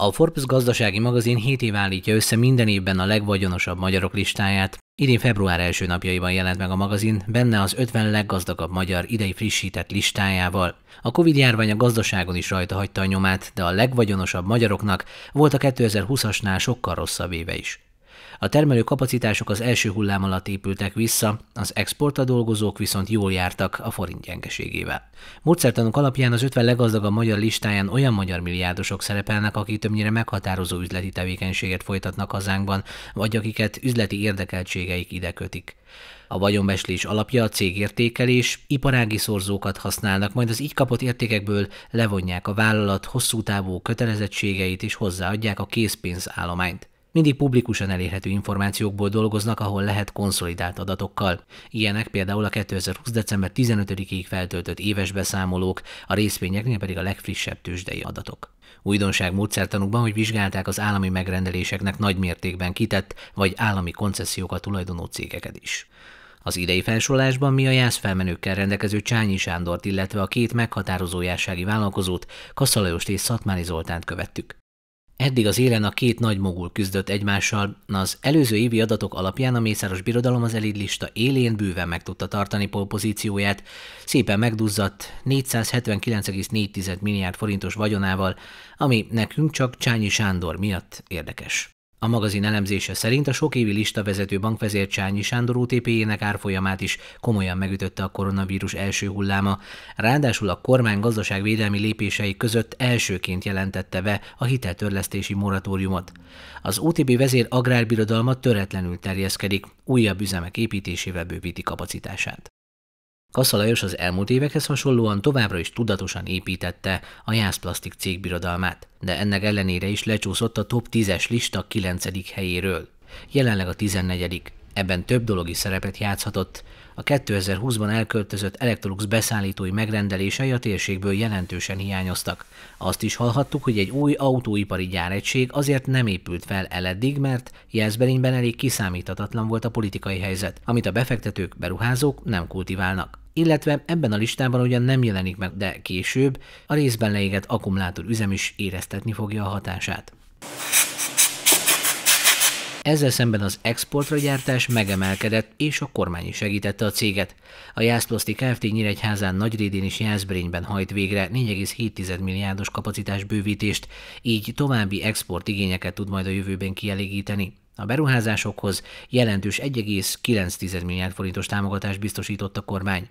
A Forbes gazdasági magazin 7 év állítja össze minden évben a legvagyonosabb magyarok listáját. Idén február első napjaiban jelent meg a magazin, benne az 50 leggazdagabb magyar idei frissített listájával. A Covid-járvány a gazdaságon is rajta hagyta a nyomát, de a legvagyonosabb magyaroknak volt a 2020-asnál sokkal rosszabb éve is. A termelő kapacitások az első hullám alatt épültek vissza, az exporta dolgozók viszont jól jártak a forint gyengeségével. Módszertanok alapján az 50 leggazdagabb magyar listáján olyan magyar milliárdosok szerepelnek, akik többnyire meghatározó üzleti tevékenységet folytatnak hazánkban, vagy akiket üzleti érdekeltségeik ide kötik. A vagyonbeslés alapja a cégértékelés, iparági szorzókat használnak, majd az így kapott értékekből levonják a vállalat hosszú távú kötelezettségeit és hozzáadják a készpénzállományt. Mindig publikusan elérhető információkból dolgoznak, ahol lehet konszolidált adatokkal. Ilyenek például a 2020. december 15-ig feltöltött éves beszámolók, a részvényeknél pedig a legfrissebb tőzsdei adatok. Újdonság módszertanukban, hogy vizsgálták az állami megrendeléseknek nagy mértékben kitett vagy állami koncesziókat tulajdonó cégeket is. Az idei felsorolásban mi a jász felmenőkkel rendelkező Csányi Sándort, illetve a két meghatározó jársági vállalkozót, Kasszalajost és Szatmári Zoltánt követtük. Eddig az élen a két nagy mogul küzdött egymással, az előző évi adatok alapján a Mészáros Birodalom az elidlista élén bőven meg tudta tartani polpozícióját, szépen megduzzadt 479,4 milliárd forintos vagyonával, ami nekünk csak Csányi Sándor miatt érdekes. A magazin elemzése szerint a sok évi listavezető bankvezér Csányi Sándor otp ének árfolyamát is komolyan megütötte a koronavírus első hulláma. Ráadásul a kormány gazdaságvédelmi lépései között elsőként jelentette be a hiteltörlesztési moratóriumot. Az OTP vezér agrárbirodalma töretlenül terjeszkedik, újabb üzemek építésével bővíti kapacitását. Kassa Lajos az elmúlt évekhez hasonlóan továbbra is tudatosan építette a Jász Plastik cégbirodalmát, de ennek ellenére is lecsúszott a top 10-es lista 9. helyéről. Jelenleg a 14. Ebben több dolog is szerepet játszhatott, a 2020-ban elköltözött Electrolux beszállítói megrendelései a térségből jelentősen hiányoztak. Azt is hallhattuk, hogy egy új autóipari gyáregység azért nem épült fel eleddig, mert jelzberényben elég kiszámíthatatlan volt a politikai helyzet, amit a befektetők, beruházók nem kultiválnak illetve ebben a listában ugyan nem jelenik meg, de később a részben leégett üzem is éreztetni fogja a hatását. Ezzel szemben az exportra gyártás megemelkedett, és a kormány is segítette a céget. A Jászplaszti Kft. Nyíregyházán, Nagyrédén és Jászberényben hajt végre 4,7 milliárdos kapacitás bővítést, így további exportigényeket tud majd a jövőben kielégíteni. A beruházásokhoz jelentős 1,9 milliárd forintos támogatást biztosított a kormány.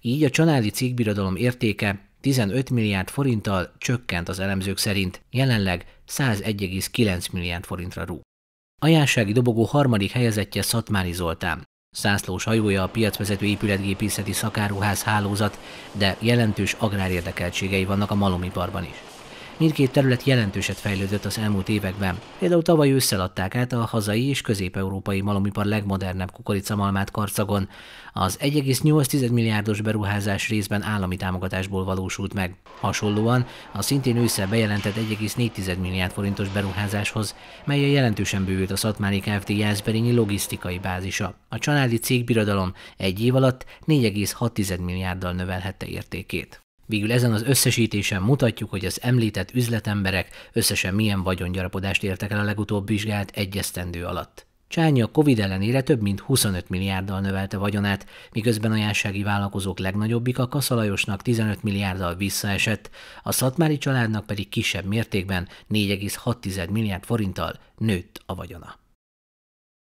Így a családi cégbirodalom értéke 15 milliárd forinttal csökkent az elemzők szerint, jelenleg 101,9 milliárd forintra rúg. A jársági dobogó harmadik helyezettje Szatmári Zoltán. Szászlós hajója a piacvezető épületgépészeti szakáruház hálózat, de jelentős agrárérdekeltségei vannak a malomiparban is. Mindkét terület jelentőset fejlődött az elmúlt években. Például tavaly ősszel adták át a hazai és közép-európai malomipar legmodernebb kukoricamalmát Karcagon. Az 1,8 milliárdos beruházás részben állami támogatásból valósult meg. Hasonlóan a szintén ősszel bejelentett 1,4 milliárd forintos beruházáshoz, melyen jelentősen bővült a Szatmári Kft. Jászberényi logisztikai bázisa. A családi cégbirodalom egy év alatt 4,6 milliárddal növelhette értékét. Végül ezen az összesítésen mutatjuk, hogy az említett üzletemberek összesen milyen vagyongyarapodást értek el a legutóbb vizsgált egyesztendő alatt. Csányi a Covid ellenére több mint 25 milliárddal növelte vagyonát, miközben a jársági vállalkozók legnagyobbik a Kaszalajosnak 15 milliárddal visszaesett, a Szatmári családnak pedig kisebb mértékben 4,6 milliárd forinttal nőtt a vagyona.